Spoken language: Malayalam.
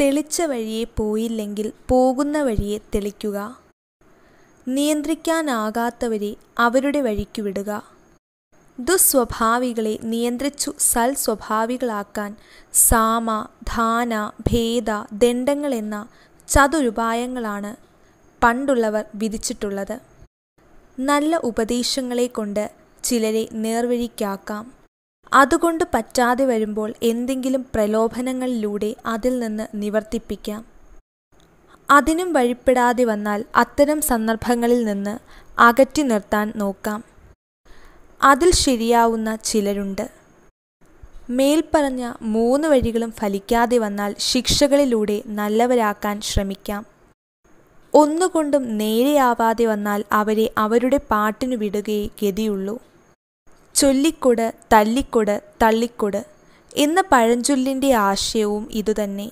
തെളിച്ച വഴിയെ പോയില്ലെങ്കിൽ പോകുന്ന വഴിയെ തെളിക്കുക നിയന്ത്രിക്കാനാകാത്തവരെ അവരുടെ വഴിക്ക് വിടുക ദുസ്വഭാവികളെ നിയന്ത്രിച്ചു സൽ സ്വഭാവികളാക്കാൻ സാമ ധാന ഭേദ ദണ്ഡങ്ങൾ എന്ന ചതുരുപായങ്ങളാണ് പണ്ടുള്ളവർ വിധിച്ചിട്ടുള്ളത് നല്ല ഉപദേശങ്ങളെ കൊണ്ട് ചിലരെ നേർവഴിക്കാക്കാം അതുകൊണ്ട് പറ്റാതെ വരുമ്പോൾ എന്തെങ്കിലും പ്രലോഭനങ്ങളിലൂടെ അതിൽ നിന്ന് നിവർത്തിപ്പിക്കാം അതിനും വഴിപ്പെടാതെ വന്നാൽ അത്തരം സന്ദർഭങ്ങളിൽ നിന്ന് അകറ്റി നിർത്താൻ നോക്കാം അതിൽ ശരിയാവുന്ന ചിലരുണ്ട് മേൽപ്പറഞ്ഞ മൂന്ന് വഴികളും ഫലിക്കാതെ വന്നാൽ ശിക്ഷകളിലൂടെ നല്ലവരാക്കാൻ ശ്രമിക്കാം ഒന്നുകൊണ്ടും നേരെയാവാതെ വന്നാൽ അവരെ അവരുടെ പാട്ടിനു വിടുകയേ ഗതിയുള്ളൂ ചൊല്ലിക്കൊട് തല്ലിക്കൊട് തള്ളിക്കൊട് എന്ന പഴഞ്ചൊല്ലിൻ്റെ ആശയവും ഇതുതന്നെ